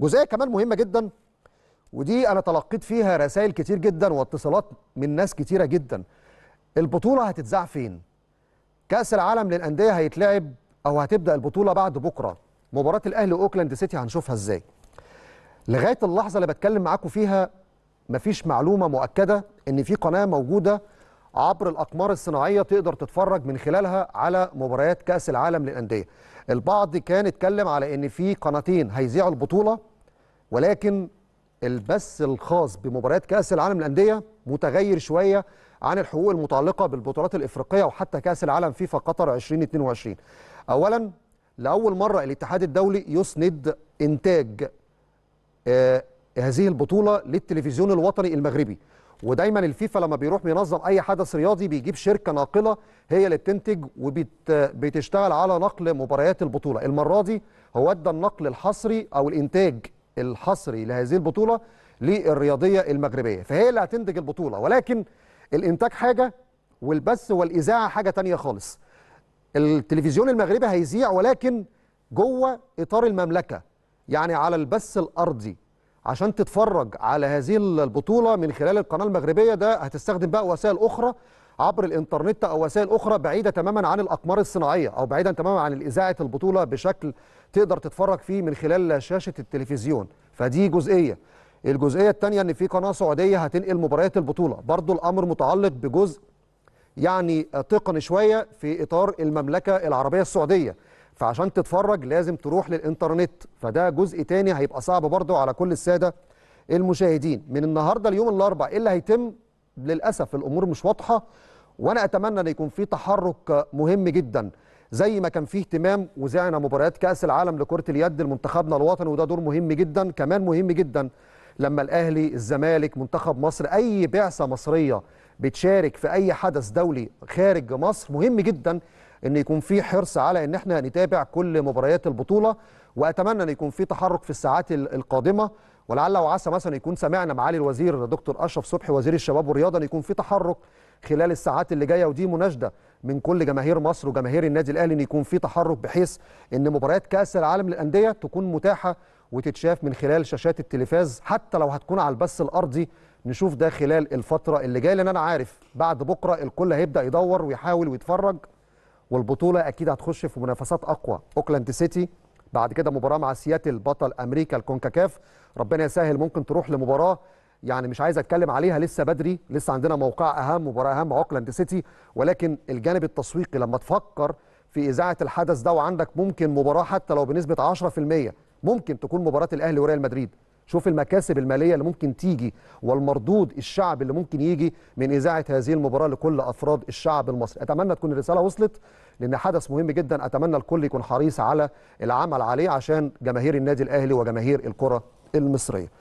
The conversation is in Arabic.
جزئيه كمان مهمه جدا ودي انا تلقيت فيها رسائل كتير جدا واتصالات من ناس كتيره جدا البطوله هتتذاع فين كاس العالم للانديه هيتلعب او هتبدا البطوله بعد بكره مباراه الاهلي واوكلاند سيتي هنشوفها ازاي لغايه اللحظه اللي بتكلم معاكم فيها مفيش معلومه مؤكده ان في قناه موجوده عبر الاقمار الصناعيه تقدر تتفرج من خلالها على مباريات كاس العالم للانديه البعض كان اتكلم على ان في قناتين هيذيعوا البطوله ولكن البث الخاص بمباريات كاس العالم للانديه متغير شويه عن الحقوق المتعلقه بالبطولات الافريقيه وحتى كاس العالم فيفا قطر 2022 اولا لاول مره الاتحاد الدولي يسند انتاج آه، هذه البطوله للتلفزيون الوطني المغربي ودايما الفيفا لما بيروح بينظم اي حدث رياضي بيجيب شركه ناقله هي اللي بتنتج وبتشتغل على نقل مباريات البطوله المره دي هو ادى النقل الحصري او الانتاج الحصري لهذه البطولة للرياضية المغربية فهي اللي هتنتج البطولة ولكن الإنتاج حاجة والبث والإذاعة حاجة تانية خالص التلفزيون المغربي هيذيع ولكن جوه إطار المملكة يعني على البث الأرضي عشان تتفرج على هذه البطولة من خلال القناة المغربية ده هتستخدم بقى وسائل أخرى عبر الانترنت او وسائل اخرى بعيده تماما عن الاقمار الصناعيه او بعيدا تماما عن اذاعه البطوله بشكل تقدر تتفرج فيه من خلال شاشه التلفزيون فدي جزئيه الجزئيه الثانيه ان في قناه سعوديه هتنقل مباريات البطوله برضو الامر متعلق بجزء يعني تقني شويه في اطار المملكه العربيه السعوديه فعشان تتفرج لازم تروح للانترنت فده جزء تاني هيبقى صعب برضو على كل الساده المشاهدين من النهارده ليوم الاربعاء إيه اللي هيتم للاسف الامور مش واضحه وانا اتمنى ان يكون في تحرك مهم جدا زي ما كان في اهتمام وزعنا مباريات كاس العالم لكره اليد لمنتخبنا الوطني وده دور مهم جدا كمان مهم جدا لما الاهلي الزمالك منتخب مصر اي بعثه مصريه بتشارك في اي حدث دولي خارج مصر مهم جدا ان يكون في حرص على ان احنا نتابع كل مباريات البطوله واتمنى ان يكون في تحرك في الساعات القادمه ولعل وعسى مثلا يكون سمعنا معالي الوزير دكتور اشرف صبحي وزير الشباب والرياضه ان يكون في تحرك خلال الساعات اللي جايه ودي مناشده من كل جماهير مصر وجماهير النادي الاهلي ان يكون في تحرك بحيث ان مباريات كاس العالم للانديه تكون متاحه وتتشاف من خلال شاشات التلفاز حتى لو هتكون على البث الارضي نشوف ده خلال الفتره اللي جايه لان انا عارف بعد بكره الكل هيبدا يدور ويحاول ويتفرج والبطوله اكيد هتخش في منافسات اقوى اوكلاند سيتي بعد كده مباراه مع سياتل بطل امريكا الكونكاكاف ربنا يسهل ممكن تروح لمباراه يعني مش عايز اتكلم عليها لسه بدري لسه عندنا موقع اهم مباراه اهم اوكلاند سيتي ولكن الجانب التسويقي لما تفكر في اذاعه الحدث ده وعندك ممكن مباراه حتى لو بنسبه 10% ممكن تكون مباراه الاهلي وريال مدريد شوف المكاسب الماليه اللي ممكن تيجي والمردود الشعب اللي ممكن يجي من اذاعه هذه المباراه لكل افراد الشعب المصري اتمنى تكون الرساله وصلت لان حدث مهم جدا اتمنى الكل يكون حريص على العمل عليه عشان جماهير النادي الاهلي وجماهير الكره المصريه